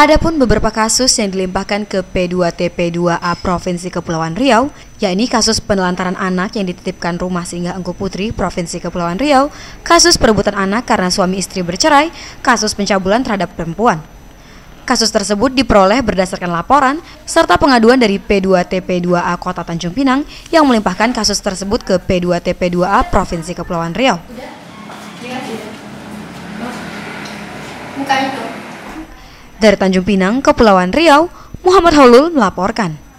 Adapun beberapa kasus yang dilimpahkan ke P2TP2A Provinsi Kepulauan Riau, yakni kasus penelantaran anak yang dititipkan rumah singgah Engku Putri Provinsi Kepulauan Riau, kasus perebutan anak karena suami istri bercerai, kasus pencabulan terhadap perempuan. Kasus tersebut diperoleh berdasarkan laporan serta pengaduan dari P2TP2A Kota Tanjung Pinang yang melimpahkan kasus tersebut ke P2TP2A Provinsi Kepulauan Riau. Bukan itu. Dari Tanjung Pinang, Kepulauan Riau, Muhammad Holul melaporkan.